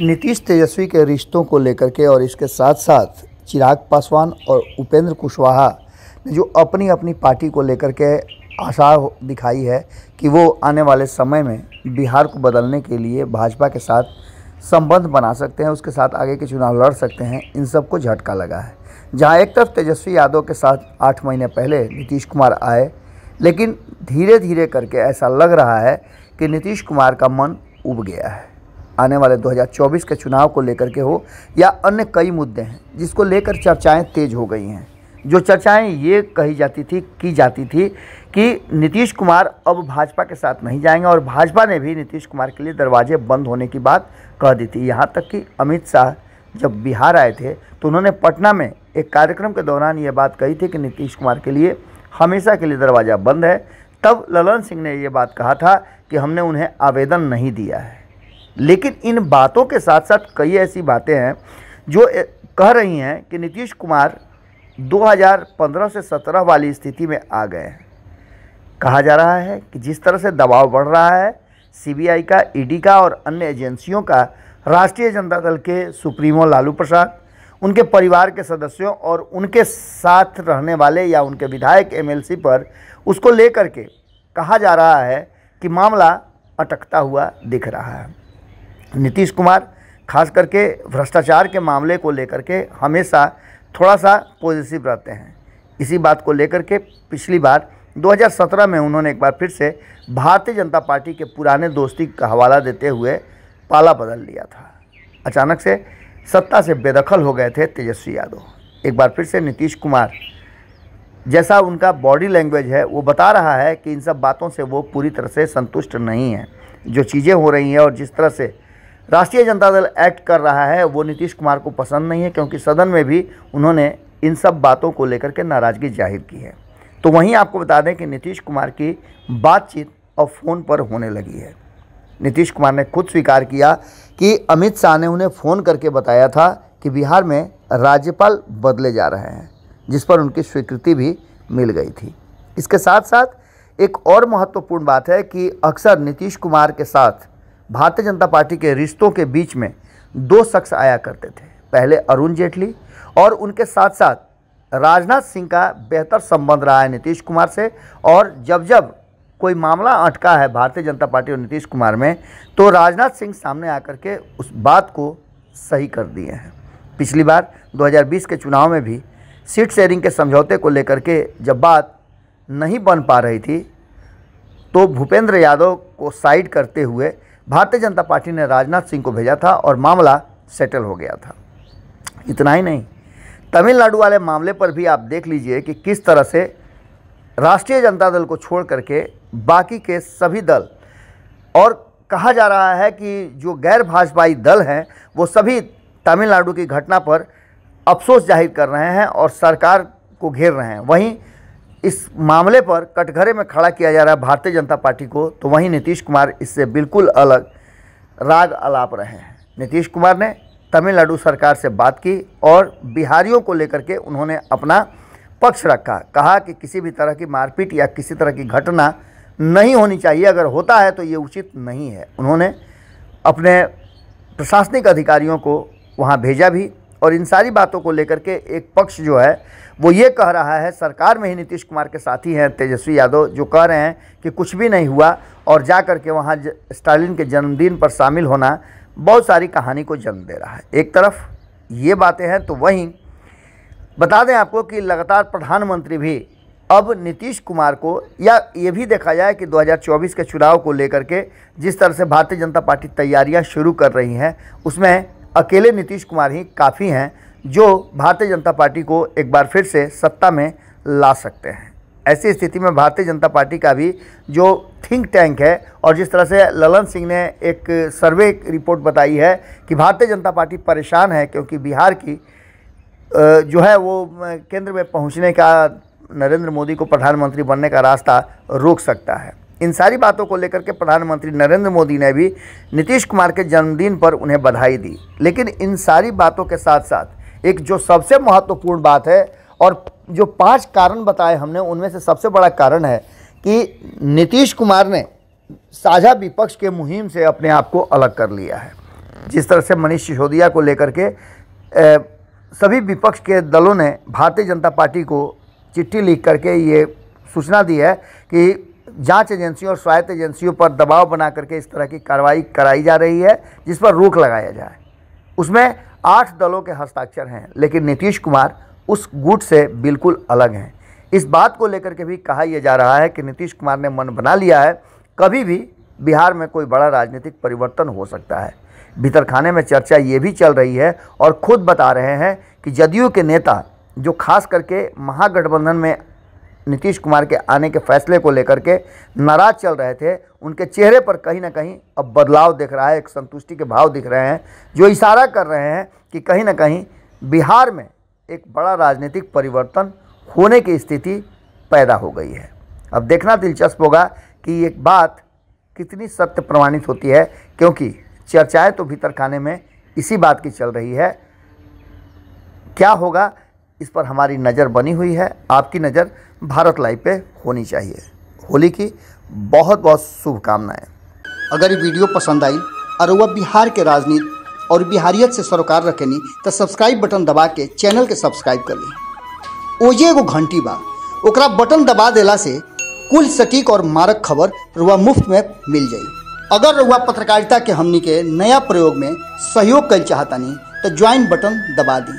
नीतीश तेजस्वी के रिश्तों को लेकर के और इसके साथ साथ चिराग पासवान और उपेंद्र कुशवाहा ने जो अपनी अपनी पार्टी को लेकर के आशा दिखाई है कि वो आने वाले समय में बिहार को बदलने के लिए भाजपा के साथ संबंध बना सकते हैं उसके साथ आगे के चुनाव लड़ सकते हैं इन सब को झटका लगा है जहां एक तरफ तेजस्वी यादव के साथ आठ महीने पहले नीतीश कुमार आए लेकिन धीरे धीरे करके ऐसा लग रहा है कि नीतीश कुमार का मन उब गया है आने वाले 2024 के चुनाव को लेकर के हो या अन्य कई मुद्दे हैं जिसको लेकर चर्चाएं तेज हो गई हैं जो चर्चाएं ये कही जाती थी की जाती थी कि नीतीश कुमार अब भाजपा के साथ नहीं जाएंगे और भाजपा ने भी नीतीश कुमार के लिए दरवाजे बंद होने की बात कह दी थी यहाँ तक कि अमित शाह जब बिहार आए थे तो उन्होंने पटना में एक कार्यक्रम के दौरान ये बात कही थी कि नीतीश कुमार के लिए हमेशा के लिए दरवाज़ा बंद है तब ललन सिंह ने ये बात कहा था कि हमने उन्हें आवेदन नहीं दिया है लेकिन इन बातों के साथ साथ कई ऐसी बातें हैं जो कह रही हैं कि नीतीश कुमार 2015 से 17 वाली स्थिति में आ गए हैं कहा जा रहा है कि जिस तरह से दबाव बढ़ रहा है सीबीआई का ईडी का और अन्य एजेंसियों का राष्ट्रीय जनता दल के सुप्रीमो लालू प्रसाद उनके परिवार के सदस्यों और उनके साथ रहने वाले या उनके विधायक एमएलसी पर उसको लेकर के कहा जा रहा है कि मामला अटकता हुआ दिख रहा है नीतीश कुमार खास करके भ्रष्टाचार के मामले को लेकर के हमेशा थोड़ा सा पॉजिटिव रहते हैं इसी बात को लेकर के पिछली बार 2017 में उन्होंने एक बार फिर से भारतीय जनता पार्टी के पुराने दोस्ती का हवाला देते हुए पाला बदल लिया था अचानक से सत्ता से बेदखल हो गए थे तेजस्वी यादव एक बार फिर से नीतीश कुमार जैसा उनका बॉडी लैंग्वेज है वो बता रहा है कि इन सब बातों से वो पूरी तरह से संतुष्ट नहीं है जो चीज़ें हो रही हैं और जिस तरह से राष्ट्रीय जनता दल एक्ट कर रहा है वो नीतीश कुमार को पसंद नहीं है क्योंकि सदन में भी उन्होंने इन सब बातों को लेकर के नाराज़गी जाहिर की है तो वहीं आपको बता दें कि नीतीश कुमार की बातचीत और फ़ोन पर होने लगी है नीतीश कुमार ने खुद स्वीकार किया कि अमित शाह ने उन्हें फ़ोन करके बताया था कि बिहार में राज्यपाल बदले जा रहे हैं जिस पर उनकी स्वीकृति भी मिल गई थी इसके साथ साथ एक और महत्वपूर्ण बात है कि अक्सर नीतीश कुमार के साथ भारतीय जनता पार्टी के रिश्तों के बीच में दो शख्स आया करते थे पहले अरुण जेटली और उनके साथ साथ राजनाथ सिंह का बेहतर संबंध रहा है नीतीश कुमार से और जब जब कोई मामला अटका है भारतीय जनता पार्टी और नीतीश कुमार में तो राजनाथ सिंह सामने आकर के उस बात को सही कर दिए हैं पिछली बार 2020 के चुनाव में भी सीट शेयरिंग के समझौते को लेकर के जब बात नहीं बन पा रही थी तो भूपेंद्र यादव को साइड करते हुए भारतीय जनता पार्टी ने राजनाथ सिंह को भेजा था और मामला सेटल हो गया था इतना ही नहीं तमिलनाडु वाले मामले पर भी आप देख लीजिए कि किस तरह से राष्ट्रीय जनता दल को छोड़ करके बाकी के सभी दल और कहा जा रहा है कि जो गैर भाजपाई दल हैं वो सभी तमिलनाडु की घटना पर अफसोस जाहिर कर रहे हैं और सरकार को घेर रहे हैं वहीं इस मामले पर कटघरे में खड़ा किया जा रहा है भारतीय जनता पार्टी को तो वहीं नीतीश कुमार इससे बिल्कुल अलग राग अलाप रहे हैं नीतीश कुमार ने तमिलनाडु सरकार से बात की और बिहारियों को लेकर के उन्होंने अपना पक्ष रखा कहा कि किसी भी तरह की मारपीट या किसी तरह की घटना नहीं होनी चाहिए अगर होता है तो ये उचित नहीं है उन्होंने अपने प्रशासनिक अधिकारियों को वहाँ भेजा भी और इन सारी बातों को लेकर के एक पक्ष जो है वो ये कह रहा है सरकार में ही नीतीश कुमार के साथी हैं तेजस्वी यादव जो कह रहे हैं कि कुछ भी नहीं हुआ और जा कर के वहाँ स्टालिन के जन्मदिन पर शामिल होना बहुत सारी कहानी को जन्म दे रहा है एक तरफ ये बातें हैं तो वहीं बता दें आपको कि लगातार प्रधानमंत्री भी अब नीतीश कुमार को या ये भी देखा जाए कि 2024 के चुनाव को लेकर के जिस तरह से भारतीय जनता पार्टी तैयारियां शुरू कर रही हैं उसमें अकेले नीतीश कुमार ही काफ़ी हैं जो भारतीय जनता पार्टी को एक बार फिर से सत्ता में ला सकते हैं ऐसी स्थिति में भारतीय जनता पार्टी का भी जो थिंक टैंक है और जिस तरह से ललन सिंह ने एक सर्वे रिपोर्ट बताई है कि भारतीय जनता पार्टी परेशान है क्योंकि बिहार की जो है वो केंद्र में पहुंचने का नरेंद्र मोदी को प्रधानमंत्री बनने का रास्ता रोक सकता है इन सारी बातों को लेकर के प्रधानमंत्री नरेंद्र मोदी ने भी नीतीश कुमार के जन्मदिन पर उन्हें बधाई दी लेकिन इन सारी बातों के साथ साथ एक जो सबसे महत्वपूर्ण बात है और जो पांच कारण बताए हमने उनमें से सबसे बड़ा कारण है कि नीतीश कुमार ने साझा विपक्ष के मुहिम से अपने आप को अलग कर लिया है जिस तरह से मनीष सिसोदिया को लेकर के ए, सभी विपक्ष के दलों ने भारतीय जनता पार्टी को चिट्ठी लिख करके ये सूचना दी है कि जांच एजेंसियों और स्वायत्त एजेंसियों पर दबाव बना करके इस तरह की कार्रवाई कराई जा रही है जिस पर रोक लगाया जाए उसमें आठ दलों के हस्ताक्षर हैं लेकिन नीतीश कुमार उस गुट से बिल्कुल अलग हैं इस बात को लेकर के भी कहा यह जा रहा है कि नीतीश कुमार ने मन बना लिया है कभी भी बिहार में कोई बड़ा राजनीतिक परिवर्तन हो सकता है भीतर खाने में चर्चा ये भी चल रही है और खुद बता रहे हैं कि जदयू के नेता जो खास करके महागठबंधन में नीतीश कुमार के आने के फैसले को लेकर के नाराज चल रहे थे उनके चेहरे पर कहीं ना कहीं अब बदलाव दिख रहा है एक संतुष्टि के भाव दिख रहे हैं जो इशारा कर रहे हैं कि कहीं ना कहीं बिहार में एक बड़ा राजनीतिक परिवर्तन होने की स्थिति पैदा हो गई है अब देखना दिलचस्प होगा कि एक बात कितनी सत्य प्रमाणित होती है क्योंकि चर्चाएं तो भीतर खाने में इसी बात की चल रही है क्या होगा इस पर हमारी नज़र बनी हुई है आपकी नज़र भारत लाइव पे होनी चाहिए होली की बहुत बहुत शुभकामनाएं अगर ये वीडियो पसंद आई और वह बिहार के राजनीति और बिहारियत से सरोकार रखेनी तो सब्सक्राइब बटन दबा के चैनल के सब्सक्राइब कर ली ओजे एगो घंटी बा ओकरा बटन दबा देला से कुल सटीक और मारक खबर रुआ मुफ्त में मिल जाए अगर रुआ पत्रकारिता के हमनी के नया प्रयोग में सहयोग कर चाहतानी तो ज्वाइन बटन दबा दी